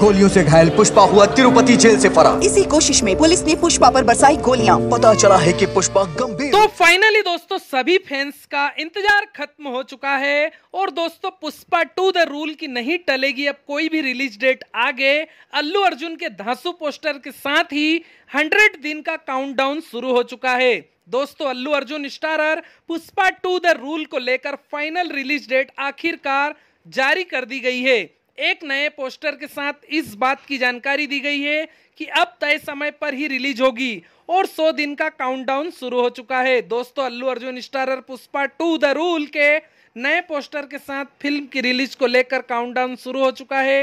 गोलियों से घायल पुष्पा हुआ तिरुपति जेल से फरार इसी कोशिश में पुलिस ने पुष्पा पर बरसाई गोलियां पता चला है कि पुष्पा गंभीर तो फाइनली दोस्तों सभी फैंस का इंतजार खत्म हो चुका है और दोस्तों पुष्पा टू द रूल की नहीं टलेगी अब कोई भी रिलीज डेट आगे अल्लू अर्जुन के धांसू पोस्टर के साथ ही हंड्रेड दिन का काउंट शुरू हो चुका है दोस्तों Allu Arjun starrer Pushpa two the rule को लेकर फाइनल रिलीज डेट आखिरकार जारी कर दी गई है एक नए पोस्टर के साथ इस बात की जानकारी दी गई है कि अब तय समय पर ही रिलीज होगी और 100 दिन का काउंटडाउन शुरू हो चुका है दोस्तों Allu Arjun starrer Pushpa two the rule के नए पोस्टर के साथ फिल्म की रिलीज को लेकर काउंटडाउन शुरू हो चुका है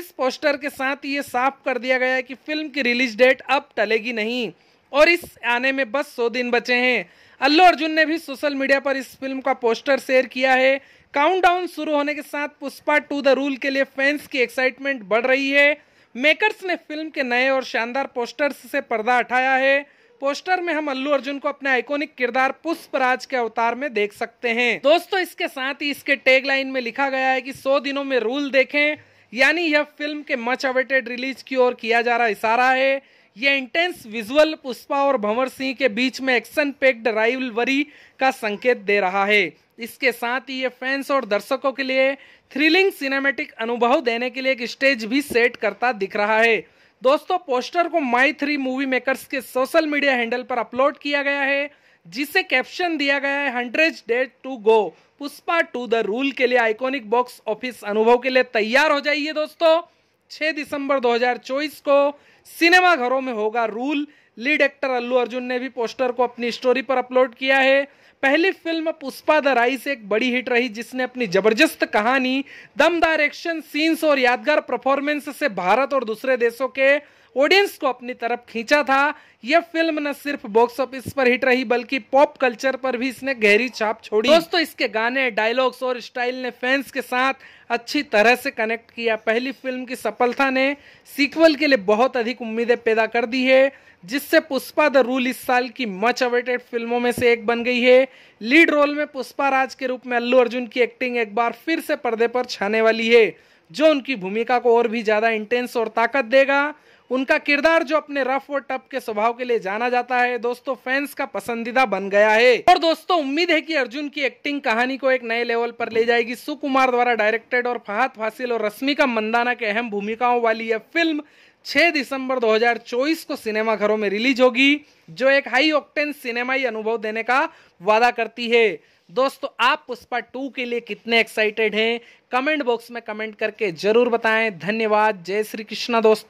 इस पोस्टर के साथ ये साफ कर दिया गया है कि फिल्म की रिलीज डेट अब टलेगी नहीं और इस आने में बस सौ दिन बचे हैं अल्लू अर्जुन ने भी सोशल मीडिया पर इस फिल्म का पोस्टर शेयर किया है काउंटडाउन शुरू होने के साथ पुष्पा टू द रूल के लिए फैंस की एक्साइटमेंट बढ़ रही है मेकर्स ने फिल्म के नए और शानदार पोस्टर्स से पर्दा हटाया है पोस्टर में हम अल्लू अर्जुन को अपने आइकॉनिक किरदार पुष्पराज के अवतार में देख सकते हैं दोस्तों इसके साथ ही इसके टैगलाइन में लिखा गया है कि 100 दिनों में रूल देखें यानी यह फिल्म के मच अवेटेड रिलीज की ओर किया जा रहा इशारा है ये इंटेंस विजुअल पुष्पा और भंवर सिंह के बीच में एक्शन पैक्ड राइवलवरी का संकेत दे रहा है इसके साथ ही ये फैंस और दर्शकों के लिए थ्रिलिंग सिनेमेटिक अनुभव देने के लिए एक स्टेज भी सेट करता दिख रहा है दोस्तों पोस्टर को माई थ्री मूवी मेकर्स के सोशल मीडिया हैंडल पर अपलोड किया गया है जिसे कैप्शन दिया गया है hundred date to go Pushpa two the rule के लिए आइकॉनिक बॉक्स ऑफिस अनुभव के लिए तैयार हो जाइए दोस्तों 6 दिसंबर 2024 को सिनेमा घरों में होगा rule lead actor Allu Arjun ने भी पोस्टर को अपनी स्टोरी पर अपलोड किया है पहली फिल्म पुष्पा द राइस एक बड़ी हिट रही जिसने अपनी जबरदस्त कहानी दमदार एक्शन सीन्स और यादगार परफॉर्मेंस से भारत और दूसरे देशों के ऑडियंस को अपनी तरफ खींचा था यह फिल्म न सिर्फ बॉक्स ऑफिस पर हिट रही बल्कि पॉप कल्चर पर भी इसने गहरी छाप छोड़ी दोस्तों इसके गाने डायलॉग्स और स्टाइल ने फैंस के साथ अच्छी तरह से कनेक्ट किया पहली फिल्म की सफलता ने सीक्वल के लिए बहुत अधिक एक उम्मीदें पैदा कर दी है जिससे पुष्पा द रूल इस साल की मच अवेटेड फिल्मों में से एक बन गई है लीड रोल में पुष्पा राज के रूप में अल्लू अर्जुन की एक्टिंग एक बार फिर से पर्दे पर छाने वाली है जो उनकी भूमिका को और भी ज़्यादा इंटेंस और ताकत देगा उनका किरदार जो अपने रफ और टफ के स्वभाव के लिए जाना जाता है दोस्तों फैंस का पसंदीदा बन गया है और दोस्तों उम्मीद है कि अर्जुन की एक्टिंग कहानी को एक नए लेवल पर ले जाएगी सुकुमार द्वारा डायरेक्टेड और फहत फासिल और रश्मिका मंदाना के अहम भूमिकाओं वाली यह फिल्म 6 दिसंबर 2024 को सिनेमाघरों में रिलीज होगी जो एक हाई ऑक्टेन सिनेमाई अनुभव देने का वादा करती है दोस्तों आप पुष्पा टू के लिए कितने एक्साइटेड हैं कमेंट बॉक्स में कमेंट करके जरूर बताएं धन्यवाद जय श्री कृष्णा दोस्तों